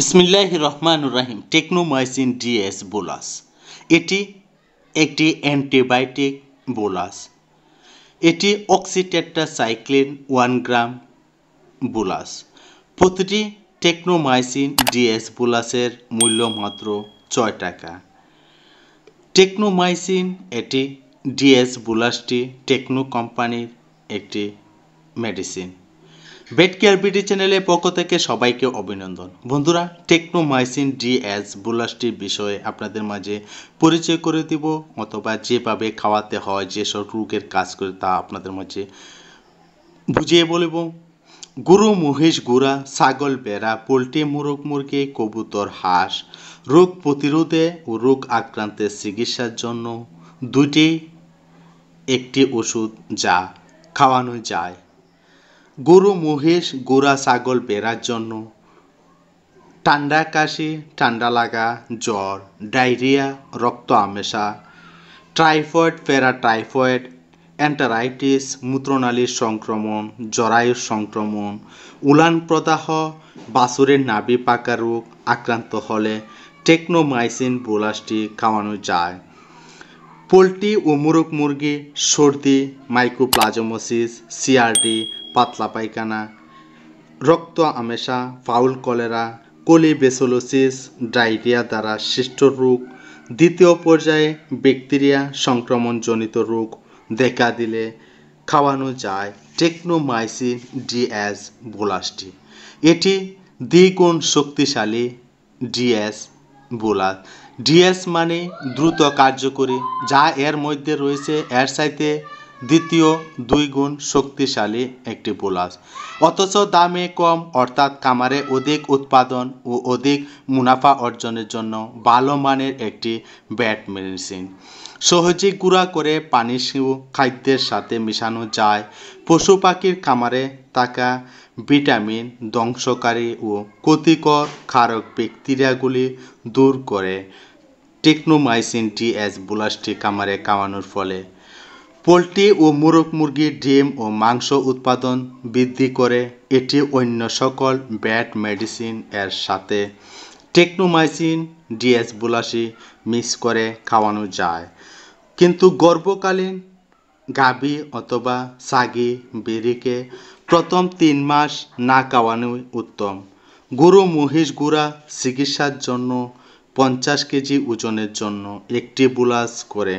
বিসমিল্লাহ রহমানুর রাহিম টেকনোমাইসিন DS bolus এটি একটি অ্যান্টিবায়োটিক বোলাস এটি oxytetracycline one gram bolus প্রতিটি টেকনোমাইসিন ডিএস বোলাসের মূল্য মাত্র ছয় টাকা টেকনোমাইসিন এটি ডিএস বোলাসটি টেকনো কোম্পানির একটি মেডিসিন বেড কেয়ার বিডি চ্যানেলের পক্ষ থেকে সবাইকে অভিনন্দন বন্ধুরা টেকনোমাইসিন এস বুলাসটির বিষয়ে আপনাদের মাঝে পরিচয় করে দিব অথবা যেভাবে খাওয়াতে হয় যেসব রোগের কাজ করে তা আপনাদের মাঝে বুঝিয়ে বলব গুরু মহিষ গুড়া ছাগল বেড়া পোলট্রি মুরগ মুরগি কবুতর হাঁস রোগ প্রতিরোধে ও রোগ আক্রান্তের চিকিৎসার জন্য দুটি একটি ওষুধ যা খাওয়ানো যায় গরু মহিষ গোড়া ছাগল বেড়ার জন্য ঠান্ডা কাশি ঠান্ডা লাগা জ্বর ডায়রিয়া রক্ত আমেশা টাইফয়েড ফেরা ট্রাইফয়েড অ্যান্টারাইটিস মূত্রনালীর সংক্রমণ জরায়ুর সংক্রমণ উলান প্রদাহ বাসুরের নাভি পাকা রোগ আক্রান্ত হলে টেকনোমাইসিন ব্রোলাসটি খাওয়ানো যায় পোলট্রি ও মুরগ মুরগি সর্দি মাইকোপ্লাজমোসিস সিআরডি পাতলা পায়খানা রক্ত আমেশা ফাউল কলেরা কোলিবেসোলোসিস ডায়রিয়া দ্বারা সৃষ্ট রোগ দ্বিতীয় পর্যায়ে ব্যাকটেরিয়া সংক্রমণজনিত রোগ দেখা দিলে খাওয়ানো যায় টেকনোমাইসিন ডিএস বোলাসটি এটি দ্বিগুণ শক্তিশালী ডিএস বোলাস ডিএস মানে দ্রুত কার্যকরী যা এর মধ্যে রয়েছে এর সাথে দ্বিতীয় দুই গুণ শক্তিশালী একটি পোলাস অথচ দামে কম অর্থাৎ খামারে অধিক উৎপাদন ও অধিক মুনাফা অর্জনের জন্য ভালো মানের একটি ব্যাট মেডিসিন সহজে গুঁড়া করে পানি শিউ খাদ্যের সাথে মিশানো যায় পশু পাখির খামারে থাকা ভিটামিন ধ্বংসকারী ও ক্ষতিকর ক্ষারক ব্যাকটেরিয়াগুলি দূর করে টেকনোমাইসিন টি এস বুলাসটি খামারে খাওয়ানোর ফলে পোলট্রি ও মুরগ মুরগির ডিম ও মাংস উৎপাদন বৃদ্ধি করে এটি অন্য সকল ব্যাট মেডিসিন এর সাথে টেকনোমাইসিন ডিএস বুলাসি মিক্স করে খাওয়ানো যায় কিন্তু গর্ভকালীন গাভী অথবা সাগি বেরিকে প্রথম তিন মাস না খাওয়ানোই উত্তম গুরু মহিষ গুড়া চিকিৎসার জন্য পঞ্চাশ কেজি ওজনের জন্য একটি বুলাস করে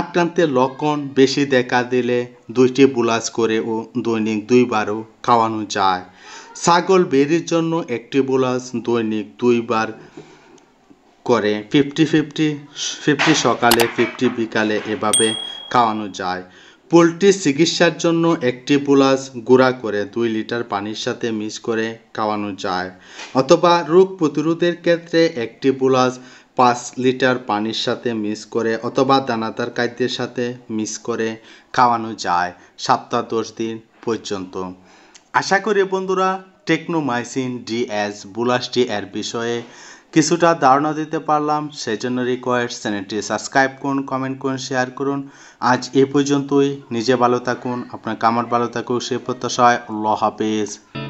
আক্রান্তের লক্ষণ বেশি দেখা দিলে দুইটি বুলাস করে ও দৈনিক দুইবারও খাওয়ানো যায় ছাগল বেরির জন্য একটি বুলাস দৈনিক দুইবার করে ফিফটি ফিফটি ফিফটি সকালে ফিফটি বিকালে এভাবে খাওয়ানো যায় পোলট্রি চিকিৎসার জন্য একটি বুলাস গুঁড়া করে দুই লিটার পানির সাথে মিক্স করে খাওয়ানো যায় অথবা রোগ প্রতিরোধের ক্ষেত্রে একটি বুলাস পাঁচ লিটার পানির সাথে মিস করে অথবা দানাদার খাদ্যের সাথে মিস করে খাওয়ানো যায় সপ্তাহ দশ দিন পর্যন্ত আশা করি বন্ধুরা টেকনোমাইসিন ডিএস বুলাসটি এর বিষয়ে কিছুটা ধারণা দিতে পারলাম সেই জন্য রিকোয়েস্ট চ্যানেলটি সাবস্ক্রাইব করুন কমেন্ট করুন শেয়ার করুন আজ এ পর্যন্তই নিজে ভালো থাকুন আপনার কামার ভালো থাকুক সে প্রত্যাশায় আল্লাহ হাফিজ